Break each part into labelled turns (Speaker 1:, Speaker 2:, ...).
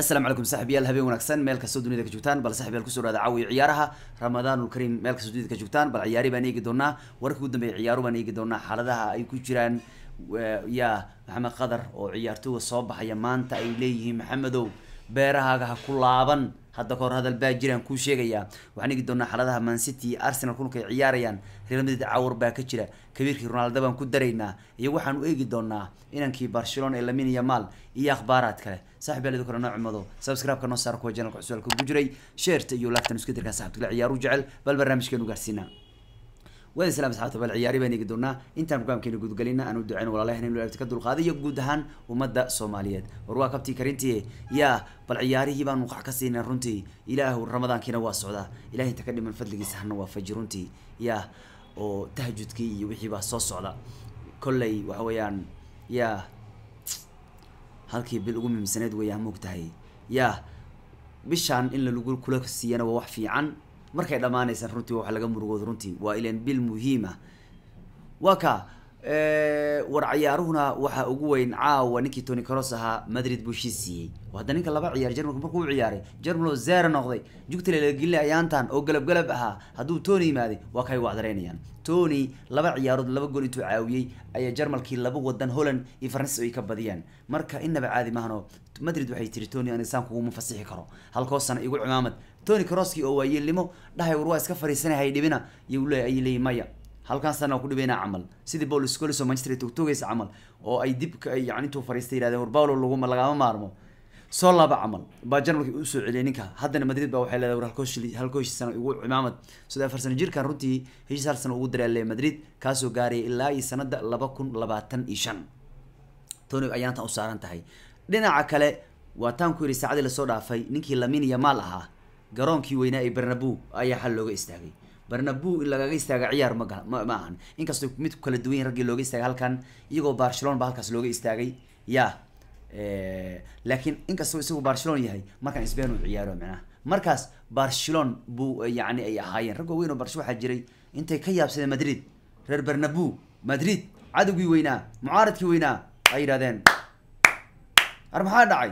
Speaker 1: asalaamu calaykum saaxiibyaal habeen wanaagsan meel kastoo dunida ka joogtaan bal saaxiibyaal kusoo dhaada caawiya ciyaaraha ramadaanul kariim meel kastoo dunida ka joogtaan bal ciyaari baan eegi doonaa warkii ugu dambeeya ciyaaru baan eegi doonaa xaaladaha ay ku jiraan yaa maxamed qadar oo ciyaartooga soo baxaya maanta ay leeyihiin maxamedow beerahaaga ha ku laaban hadda kahor hadal baa jiraan kuu sheegayaa waxaan igi doonaa xaladaha mancity iyo arsenal ay ciyaarayaan real madrid cawar baa ka jira kabiirkii ronaldo baan ku daraynaa iyo waxaan u eegi doonaa inankii barcelona ee lamin iyo maal iyo akhbaaraad kale saaxib alidu kale noo cumado subscribe-ka noo saar kuwa janalka cusualka ugu jiray sheerta iyo laagtan isku dirkaa saxibtagla ciyaaru jecel bal barnaamijkeenu gaarsiinaa waad islam asxaabta bal ciyaari baan eegi doonaa intaan programkeena gudgelina aan u duceyn walaalaheen inuu eegta ka dulqaada iyo guud ahaan ummadda soomaaliyeed war waa kabtii karintii yaa bal ciyaarihii baan qac ka siinay runtii ilaahu ramadaankiina waa socdaa ilahay inta ka dhiman fadligiisa hana waa faji runtii yaa oo tahajudkii iyo wixii baa soo socda kolley waxa weeyaan yaa halkii bil ugu muhiimsaneed weeyaa moog tahay yaa bishaan in lalagu kula siiyana waa wax fiican markay dhammaanaysa runtii wax laga murugood runtii waa ilan bil muhiima waa ka war ciyaaruhuna waxaa ugu weyn caawa ninkii tony cross ahaa madrid buu heshiis siiyey hadda ninka laba ciyaar jarmalka markuu u ciyaaray jarmalo zero noqday jugtala lageli ayaantan oo galabgalab ahaa hadduu tony imaaday waa kay wacdareynayaan tony laba ciyaarood laba gool intuu caawiyey ayaa jarmalkii laba wadan holland iyo faransis ay ka badiyaan marka inaba caadi mahano madrid waxay tiri tony anisaan kuguma fasixi karo halkoo igu cimaamad tony crosski oo waayeelnimo dhahay war waa iska fariisanay dhibina yle ayy leeyihin maya halkan ku dhibayna camal sidii paul scolis oo manchester togtogaysa camal oo ay dib yani intuu fariistay yirahdeen war paulo laguma lagama maarmo soo laaba camal baa janaralka u celiyay ninka haddana madrid baa waxay leedahay war halko heshiis sana cimaamad sodon afar sano jirkan runtii heshiis hal sana ugu daraalay madrid kaasoo gaaraya ilaa iyo sanada laba kun labaatan iyo shan tony ayaantan u saaran tahay dhinaca kale waa taan ku yidhi saacadii lasoo dhaafay ninkii lamin iyo maal ahaa garoonkii weynaa ee barnabu ayaa xal looga istaagay barnabu lagaga istaaga ciyaar ma ma ahan inkastoo mid kala duwan raggii looga istaagay halkan iyagoo barcelona ba halkaas looga istaagay ya eh, laakiin inkastoo isagu barcelon yahay markaan sbain u ciyaaro micnaha markaas barcelon buu eh, yani ay ahaayeen rag waaweyn oo barsh waxaa jiray intay ka yaabsadeen madrid reer bernabu madrid cadowgii weynaa mucaaradkii weynaa ay yidhahdeen ar maxaa dhacay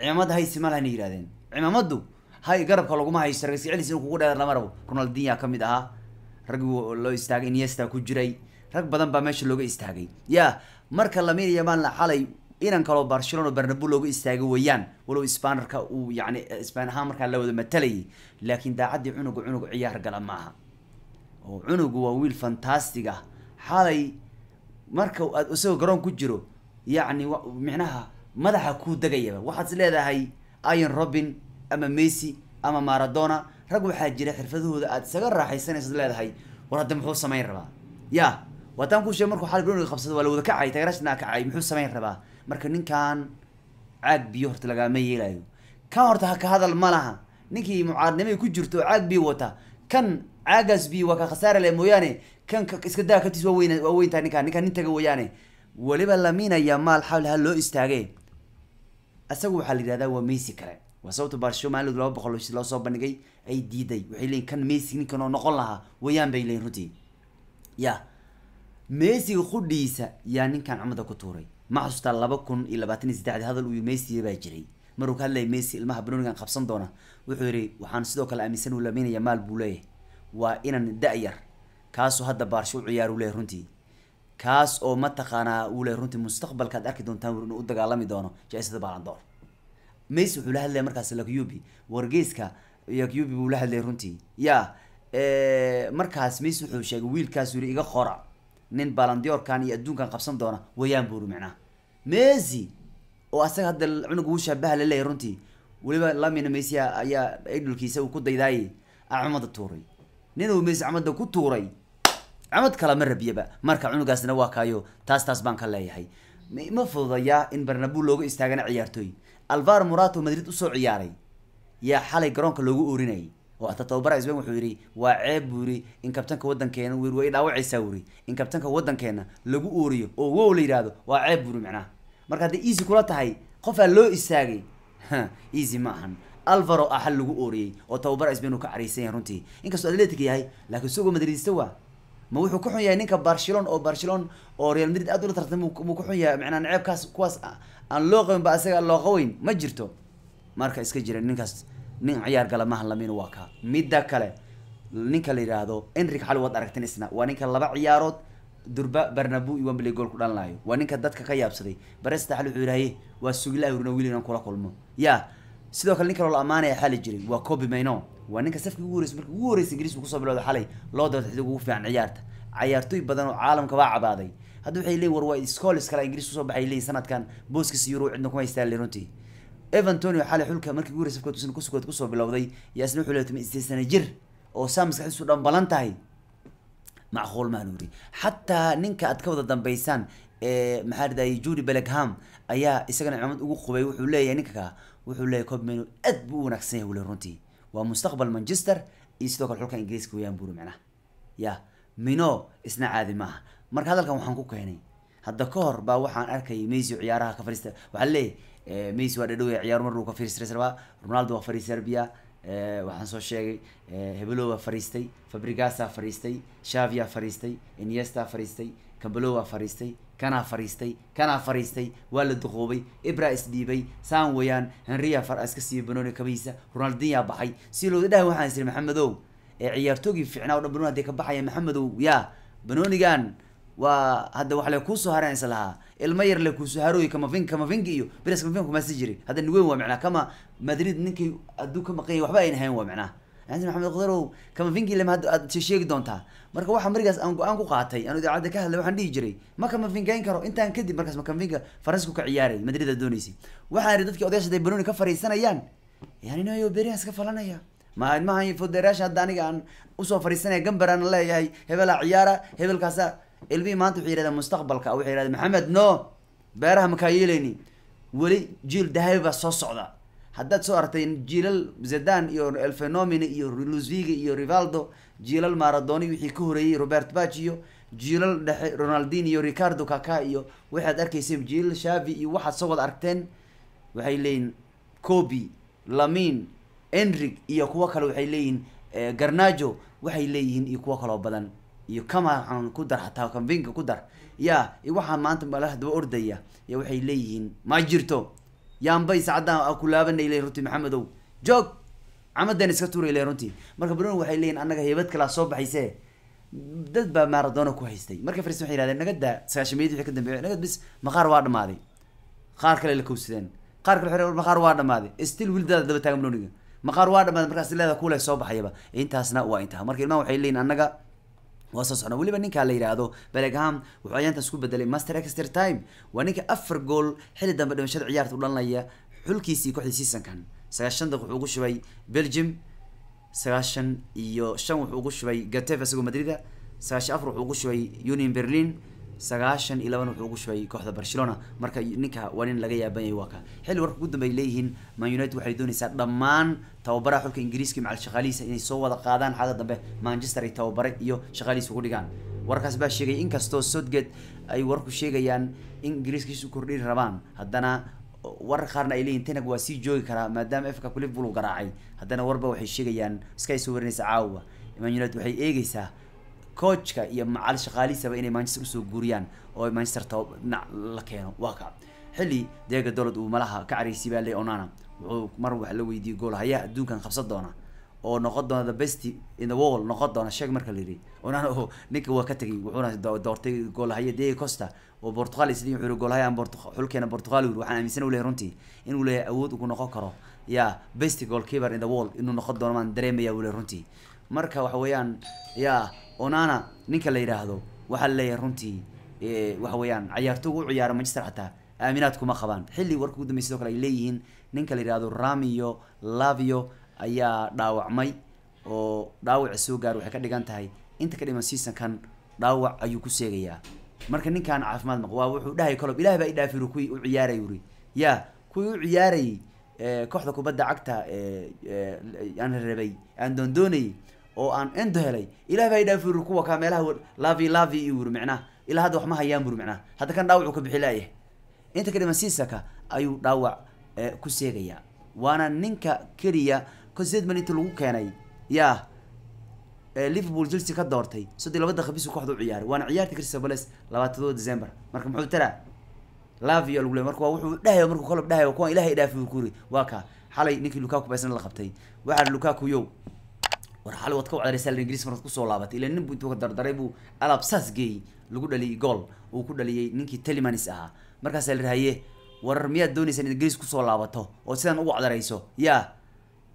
Speaker 1: cimaamada haysi ma lahan yihahdeen hay garabka laguma haysto ragceliis in kugu dheer lama rabo ronaldinha kamid ahaa rag loo istaagay niesta ku jiray rag badan baa meesha looga istaagay ya marka lamiinaya maalna xalay inan kaloo barcelona barnabo looga istaaga weeyaan walow sbanerka uu yani eh, sban ahaan markaa la wada matalayay laakiin daacaddii cunuga cunug ciyaar gala maaha oo cunugu waa wiil fantastic ah xalay marka aad isagoo garoon ku jiro yacni micnaha madaxa kuu degayaba waxaad is leedahay iron robin ama messi ama maradona rag waxaa jira xirfadahooda aad isaga raaxaysanaysood leedahay war hadda muxuu samayn rabaa ya waataan ku sheeg marku xalibron qabsada waa lawada kacay tagrashna kacay muxuu samayn rabaa marka ninkan caag biyo horta lagaama yeelayo kan horta ha ka hadal ma laha ninkii mucaadnimay ku jirto oo caag biyo wata kan caagaas biyo waa ka khasaara le mooyaane kan iska daa katiis waa weyn waa weyntahay ninkaan ninkaan nin taga wayaane weliba laminaya maal xawl ha loo istaagee asagu waxaa la yidhahdaa waa meysi kale waa sababta barsho maalig laba boqol loo soo bandhigay ay diiday waxay leeyiin kan messi ninkan noqon lahaa wayaan bay leeyiin runtii ya messiga qudhiisa yaa ninkan cumada ku tuuray ma xasuustaa laba kun iyo labaatan iyo saddexdi hadal uu messi baa jiray maruu ka hadlayay messi ilmaha banoonigan qabsan doona wuxuu yidhi waxaan sidoo kale aaminsan uu lameynaya maal buu leeyahay waa inan dayar kaasoo hadda baarsho u ciyaar leeyahy runtii kaas oo mataqaanaa uu leeyahy runtii mustaqbalkaad arki doontaan inuu u dagaalami doono jaa-isada baalandoor mays wuxuu la hadlaya markaas lakyubi wargeyska lakyubi buu la hadlaya runtii ya eh, markaas mays wuxuu sheegay wiilkaas yuri iga qora nin balandiorkan iyo adduunkan qabsan doona wayaan buuri macnaha mesy oo asaga hadda cunug uu shaabaha laleeyahy runtii weliba lamina mesy ayaa idolkiisa uu ku daydaayay acmada ah, tuuray ninuu mesy acmada ku tuuray camad kala ma rabiyaba marka cunugaasna waa kaayo taas taas baan ka leeyahay ma fududayaa in barnabu looga istaagana ciyaartooy alvar morato madrid usoo ciyaaray yaa xalay garoonka loogu oorinayay oo hata tababaraha isbeen wuxuu yidhi waa ceeb buuri in kabtanka wadankeena w way dhaawacaysaa wuri in kabtanka wadankeena lagu ooriyo oo wow la yidhahdo waa ceeb buuri yidhi macnaha marka hadday easy kula tahay qofaa loo istaagay easy ma ahan alvaro axal ah lagu ooriyey oo tababaraha isbeen uu ka cariisan yahay runtii inkastoo atletic yahay laakiin isagoo madriidista waa ma wuxuu ku xun yahay ninka barcelon oo barcelon oo real madrid aad ula tartama muu ka xun yahay macnaa naceebkaas kuwaas aan loo qabin ba asaga loo qaweyn ma jirto marka iska jira ninkaas nin ciyaar gala mahan waa kaa midda kale ninka la yidhaahdo enric xali waad aragtin isna waa ninka laba ciyaarood durba barnabu iyo wambly gool ku dhalanlaayo waa ninka dadka ka yaabsaday baresta xali wuxuu yidhahaye waa sugila hurna wiilinan kula kulmo ya sidoo kale nin kaloo la ammaanaya xali jiray waa cobi mayno waa ninka safki ugu horeysa marki ugu horeysa ingiriisku kusoo bilowda xalay loo dabad xid ugu fiican ciyaarta ciyaartooy badan oo caalamka cabaaday hadda waxay leeyihin war waa scholars kale ingiriis kusoo baxay leeyihin sanadkan booskiisa euro cidna kuma haystaa runtii evantonio xalay xulka markii ugu horeysa safkooda kusukood kusoo bilowday yaa wuxuu leeyahay isteysana jir oo saa maskaxdiisu dhambalan tahay macquul maanu yiri xataa ninka aad ka wada dambaysaan ee maxaa dhahday judy bellingham ayaa isagana cimad ugu qubay wuxuu leeyahay ninka wuxuu leeyahay cobmenu aad buu u wanaagsan yahay weli runtii waa mustaqbal manchester iyo sidoo kale xulka ingiriiska weyaan buuri micnaha ya mino isna caadi maaha marka hadalkan waxaan ku keenay hadda ka hor baa waxaan arkay messi ciyaaraha ka fariista waxaa leeyahay eh, messi waa eh, ciyaaro mar marnuu ka fariistay reserva ronaldo waa fariistay serbia eh, waxaan soo sheegay hebelo waa fariistay fabrigasa fariistay shavia fariistay iniesta fariistay kambalow waa fariistay kanaa fariistay kanaa fariistay waa la duqoobay ibra isdhiibay saan weeyaan henriya far iska siiyo banooni kabihiisa ronaldinyaa baxay si looda dhahay waxaan isiri maxamedow ee ciyaartoogii fiicnaa o dhan banooni haday ka baxaya maxamedow yaa banoonigan waa hadda wax le kuusoo haraan is lahaa ilma yar le kuusoo harooy kamafin kamafinka iyo bres kamafin kumasi jirin hadda niweyn waa micnaa kama madrid ninkii adduun ka maqanya waxba ayna ahayn waa micnaa maxamed khadarow kamafinki lama aad sheegi doontaa marka waxaa marigaas aan go-aan ku qaatay aan idaacadda ka hadlay waxaan dhihi jiray ma kamafinkayn karo intaan kadib markaas ma kamafinka farisku ka ciyaaray madrid dooneysay waxaan ihi dadkii odayaasha day banoni ka fariisanayaan yani inayo beriyaas ka falanaya ma ilmahan fodeeraasha hadda aniga aan usoo fariisanaya gambaraan leeyahay hebela ciyaara hebelkaasa ilmihii maanta wuxuu yidhahdaa mustaqbalka wuxuu yidhahdaa maxamed no beeraha makaa yeeleyni weli jiil dahabi baa soo socda haddaad soo aragteen jiilal zedan iyo elfenomine iyo luzvig iyo rivaldo jiilal maradoni wixii ka horeeyey robert bach iyo jiilal dhexe ronaldin iyo ricardo kaka iyo waxaad arkayseen jiilal shavi iyo waxaad soo wada aragteen waxay leeyihin coby lamin enrig iyo kuwo kale waxay leeyihin eh, garnajo waxay leeyihiin iyo kuwo kaleo badan iyo kamaxan ku dar hataa kambinka ku dar ya iyo waxaan maanta mala hadaba ordaya ya waxay leeyihiin ma jirto yaanba iscadaan ku laabanay le runtii maxamedow joog camadeen iska turay runtii marka barno waxay leeyihin annaga heybad kalaa soo baxayse dad baa maradona ku haystay marka fariis waxay yidhahdeen nagada sagaashan meeyad wixii ka dambeeyay naga bis maqaar waa dhamaaday qaar kale la kowsadeen qaar kale waxay maqaar waa dhamaaday still wildaada daba taagan maloniga maqaar waa dhamaaday markaas leeda kuule soo baxayaba intaasna waa intaa marka ilmaha waxay leeyihin annaga waa soo socnaa weliba ninkaa la yidhaahdo bellingham wuxuu ciyaantaas ku bedelay master exter time waa ninka afar gool xilli dambe dhimashada ciyaarta u dhalanaya xulkiisii kooxda seasonkan sagaashan daqiiq wuxuu ugu shubay belgium sagaashan iyo shan wuxuu ugu shubay gatef isagoo madrida sagaashan afar wuxuu ugu shubay union berlin sagaashan iyo laban wuxuu ugu shubay kooxda barcelona marka ninka waa nin laga yaaban yahay waa ka xilli warka ugu dambeey leeyihiin man united waxay doonaysaa dhammaan tababaraha xulka ingiriiska macal shaqaalihiisa inay soo wada qaadaan xagga dambe manchester ay tababare iyo shaqaalihiisa ugu dhigaan warkaas baa sheegay inkastoo sodgate ay warku sheegayaan in ingiriiskiisu kordhin rabaan haddana war qaarna ay leeyihin tenag waa sii joogi karaa maadaama fka liverpool garaacay haddana warba waxay sheegayaan iska warinaysa caawa man united waxay eegeysaa coachka iyo macal shaqaalihiisaba inay manchester usoo guuriyaan oo manchester tao dhinac la keeno waa kac xilli deega dowlad uu malaha ka caraysay baa le onana wuxuu mar wax la weydiiyey goolhayaha adduunkan qabsan doona oo noqon doona the best in the world noqon doona sheeg marka la onana oo ninka waa ka tegay wuxuuna doortay goolhaya diego costa oo portugal sidii wuxuu yidhi goolhayahan xulkeena portugal yidhi waxaan aaminsan u lehay runtii inuu leeyahay awood ugu noqon karo yaa best goalkeeper in the world inuu noqon doono maan dareemayaa uu lehay runtii marka waxa weeyaan yaa onana ninka la yidhaahdo waxaa laleeyahay runtii waxa weeyaan cayaartoogu u ciyaara manchester xataa aaminaad kuma qabaan xilli warka ugu dambeysay sidoo kale ay leeyihiin ninka la yidhaahdo ramio lavio ayaa dhaawacmay oo dhaawaca soo gaar waxay ka dhigan tahay inta ka dhiman seasonkan dhaawac ayuu ku seegayaa marka ninkan caafimaad maq waa wuxuu dhahay colob ilaah baa i dhaafiri kuwii u ciyaaray uri ya kuwii u ciyaarayay kooxda kubadda cagta aan rerebay aan doondoonayay oo aan endo helay ilah baa idhaaf uri kuwa kaa meelaha lavi lavi i wuri micnaha ilaa hadda wax hayaan buri micnaha hadda kan dhaawacu ka bixi laayahay inta ka dhiman siisaka ayuu dhaawac e, ku seegayaa waana ninka keliya cosedman inta lagu keenay yaa e, liverpool chelsea ka doortay soddii laba daqiiq bisu kooxda u ciyaaray waana ciyaarta crystal palace labaatadooda december marka muxuu taraa lavia lagu leey marka waa wuxuu dhahayo markuu kolob dhahayo kuwan ilahay dhaafi uri waa ka xalay ninkii lukaku baisna la qabtay waxaa lukaku yow war xali waad ka wacdaraysaa ingiriis marad kusoo laabatay ila nin buu intuu ka dardaray buu alaab saas geeyey lagu dhaliyey gool uu ku dhaliyey ninkii telimanis ahaa markaasaa la haye war miyaad doonaysaa in ingiriis kusoo laabato oo sidan ugu wacdarayso yaa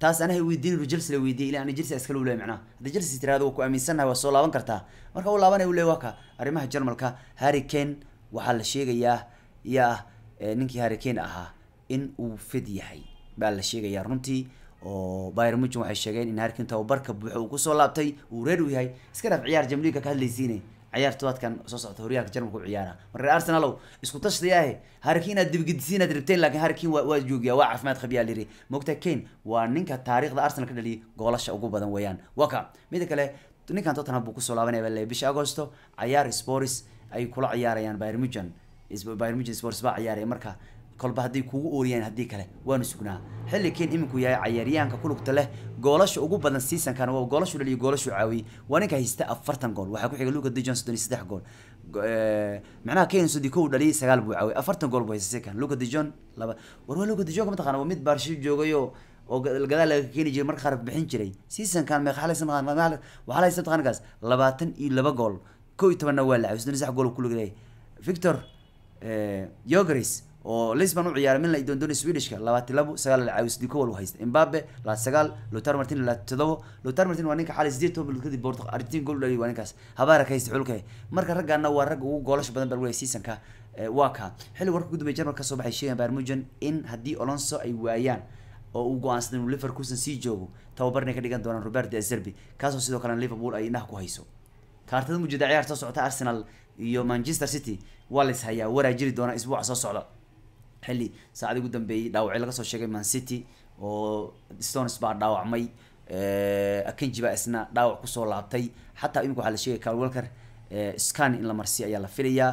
Speaker 1: taas anahay weydiinaynu jels la weydiiyay ilaa ana jelsi iska lowlaya macnaha haddii jelsi tirahdo waa ku aaminsannahay waa soo laaban kartaa marka u laabanaya u le waa ka arrimaha jarmalka harry kane waxaa la sheegayaa yaa eh, ninkii harry kane ahaa in uu fed yahay baa la sheegayaa runtii oo byr muchin waxay sheegeen in harkin tababarka buuxa uu kusoo laabtay uu reer u yahay iska dhaaf ciyaar jamliiga ka hadlaysiine ciyaar todobaadkan soo socota horyaalka jarmalka u ciyaara marka arsenalow isku tashdayaahe harkin inaad dibigidisiin rabteen laakiin harkin waa joogiya waa caafimaad qabiyaa lihi mogta kane waa ninka taariikhda arsenal ka dhaliyay goolasha ugu badan weeyaan waka mida kale ninkan tottenham buu kusoo laabanaya le bisha agosto cayaar sporis ay kula ciyaarayaan byr muchin byr muchin sporis baa ciyaaraya marka kolba hadday kugu ooriyaan haddii kale waanu sugnaa xillikeen iminku yahay cayaaryahanka ku lugta leh goolasha ugu badan seasonkana waa goolashu dhaliyo goolashu caawiyey waa ninka haysta afartan gool waxaa ku xiga luka dijon soddon iyo saddex gool macnaha kane sodikow dhaliyay sagaal buu caawiyey afartan gool buu haystay kan luka dijon laba war waa luka dijon ka mataqana waa mid baarsho joogayoo oo gadaal laga keeni jiray marka qaar bixin jiray seasonkan waxaa la haysta mataqanakaas labaatan iyo laba gool kow iyo tobanna waa la caawiyey soddon iyo saddex gool ku lugleeyay victor yogris oo lisbon u ciyaaray min la doondoonay swedishka labaatan labo sagaal lacaawis diko wal haysta imbabe la sagaal lutar martin la todobo lutar martin waa ninka xaalis sideed toban kadib borto argentin gool dhaliyay waa ninkaas habaara ka haysta xulka marka raggaana waa ragga ugu goolasha badan balway seasonka waa ka xilli warka gudubay janwar kasoo baxay sheegan baarmujan in haddii olonso ay waayaan oo uu go-aansaday inuu liverkuson sii joogo tababarnay ka dhigan doonaan robert azerbi kaasoo sidoo kalena liverpool ay indhaha ku hayso kaartada mujida ciyaar soo socota arsenal iyo manchester city waa la is hayaa waraa jiri doona isbuuca soo socda xili saacadii ugu dambeeyey dhaawacyo laga soo sheegay man city oo stones baa dhaawacmay eh, akenji baa isna dhaawac kusoo laabtay xataa imika waxaa la sheegay carl walker eh, scan in la marsiyo ayaa la filayaa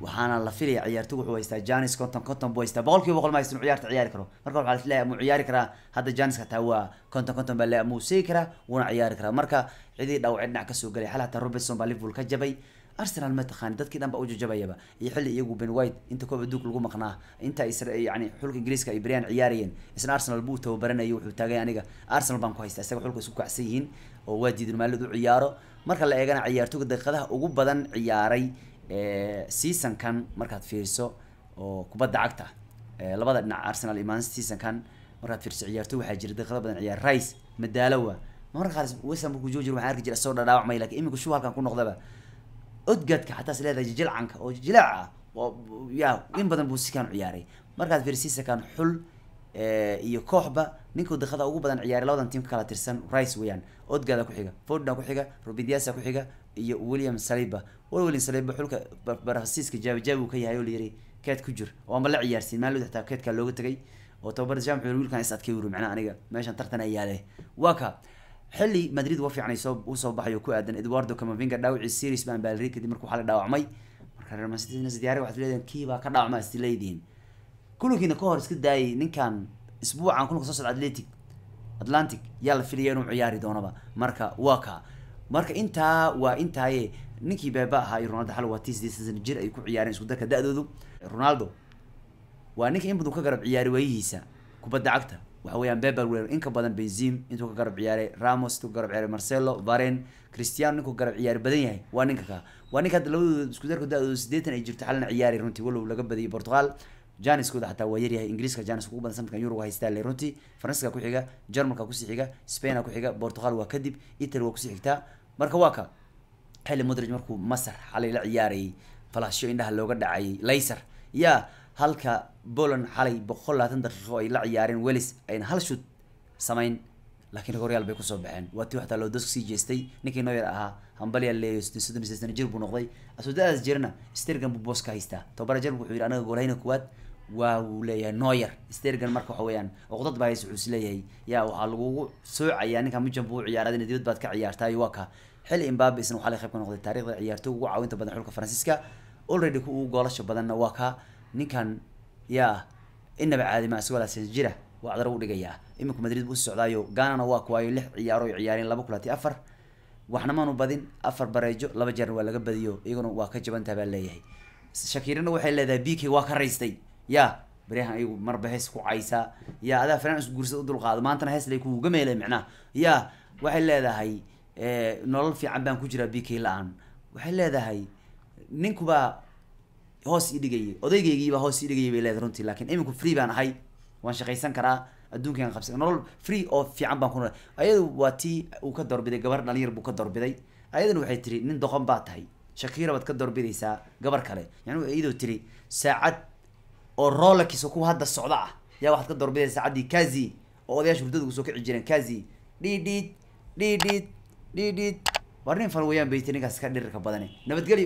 Speaker 1: waxaana la filaya ciyaartoy wuxuu haystaa janis conton conton buu haystaa boqol kiiba boqol ma haystan ciyaarta ciyaari karo marka waxaa laislahay muu ciyaari karaa hadda janiska taa waa conton conton baa le muu seegi karaa wuuna ciyaari karaa marka cidii dhaawacyo dhinac kasoo galay xal hataa robertson baa liverpool ka jabay arsenal ma taqaan dadkii dhan baa u jajabayaba iyo xilli iyagu ben white inta koob adduunka lagu maqnaa inta isra yani xulka ingiriiska ay beryaan ciyaarayeen isna arsenal buu tababaranayay wuxuu taagay aniga arsenal baan ku haystaa isaga xulka isku kacsan yihiin oo waa diidan maalid u ciyaaro marka la eegana ciyaartooyga daqiiqadaha ugu badan ciyaaray seasonkan markaad fiiriso oo kubadda cagta labada dhinac arsenal imaan seasonkan markaad fiiriso ciyaartooy waxaa jira daqiiqada badan ciyaar rice madaalowa marka qaar wesam markuu waxaan arki jira soo dhadhaawacmay laakiin imika shuu halkan ku noqdaba odgadka xataas leedahay jijilcanka oo jijilaac ah ya in badan buu sikan ciyaaray markaad fersisakan xul eh, iyo kooxba ninkuu dakada ugu badan ciyaaray labadan tiim ka kala tirsan rice weeyaan odgaada kuxiga fordna kuxiga rubidiasa kuxiga iyo william saliba welwilin saliba xulka barasiiska jaabijaab ka yahay oo layiri keed ku jir oo ama la ciyaarsiin maalin xitaa keedkaa looga tagay oo tababar jamcu wiilkan is adkay wuri macnaa aniga meeshan tartan ayaa waa ka xilli madrid uga fiicnay soo u soo baxay oo ku aadan eduardo camavinga dhaawicii series baan baalri kadib marka waxaa la dhaawacmay marka reer manchester diyaari waxaad leedihin kii baa ka dhaawacma is leedihin kulankiina ka hor iska daayay ninkan isbuucan kulanka soo socda atletic atlantic yaa la filaya inuu ciyaari doonaba marka waa kaa marka intaa waa intaaye ninkii beeba ahaa iyo ronaldo xal waa tii jir ay ku ciyaareen isku darka da ronaldo waa ninka in badan ka garab ciyaari waayihiisa kubadda cagta waxa weeyaan beberwer inka badan benzim intuu ka garab ciyaaray ramos intuu ka garab ciyaaray marcelo varen cristiano ninkuu garab ciyaar badan yahay waa ninka ka waa ninka hadda labadooda isku darka da-dooda siddeetan ay jirto xalina ciyaari runtii walow laga badiyay portugal janiskooda xataa waa yaryahay ingiriiska janis ugu badan sanadkan yuruga haystaa le runtii faransiska ku xiga jarmalka kusii xiga spaina ku xiga portugal waa kadib italy waa kusii xigtaa marka waa ka xili modrig markuu masar xalay la ciyaarayay falaasho indhaha looga dhacay layser yaa halka poland xalay boqol labaatan daqiiqo ay la ciyaareen welis ayna hal shud samayn laakiin horyaal bay kusoo baxeen waatii waxtaa loo doos jeestay ninkii noo ahaa hambalya leeyo soddon jir buu noqday asudadaas jirna stergan buu boos haystaa tobabara jarmka wuxuu yidhi anaga goolhayna kuwaad waa uu leeyahay nooyer stergan marka waxa weeyaan oqdad baa hays wuxuus yaa waxaa lagugu soocayaa ninka mujam buu ciyaaraday in baad ka ciyaartaayo waa ka xili imbabe isna waxaa laga qayb ka noqday taarikhda ciyaartooy ugu caawinta badan xulka faransiiska already ku ugu goolasha badanna waa ka ninkan yaa inaba caadima isagoo laasins jira waa cadar u dhigayaa imika madrid buu socdaayo ganana waa kuwaayo lix ciyaaro ciyaareen laba kulanti afar waxna maanu badin afar bareejo laba jeerna waa laga badiyo iyaguna waa ka jabantaha baa leeyahay shakiirina waxay leedahay b k waa ka raystay ya baryahan iyagu marba hees ku caysaa ya adaa fanaans guursad u dulqaado maantana heeslay kuuga meelay micnaha ya waxay leedahay eh, nolol fiican baan ku jiraa b k la-aan waxay leedahay ninkubaa hoos ii dhigayay odaygaygiiba hoos ii dhigayay bay leedahay runtii lakin iminku free baan ahay waan shaqaysan karaa adduunkan qabsan nolol free oo fiican baan ku nool ayadu waa tii uu ka doorbiday gabar dhalinyar buu ka doorbiday ayadana waxay tiri nin doqon baa tahay shakiira baad ka doorbidaysaa gabar kale yani iyadoo tiri saacad oo roolakiis kuwa hadda socda ah yaa waxaad ka doorbidaysa saacaddii kazi oo odayaasha hurdadu kusoo kici jireen kazi dhidhiid dhidhiid dhidhiid war nin fal weeyaan bay ninkaas ka dhirirka badane nabadgelyo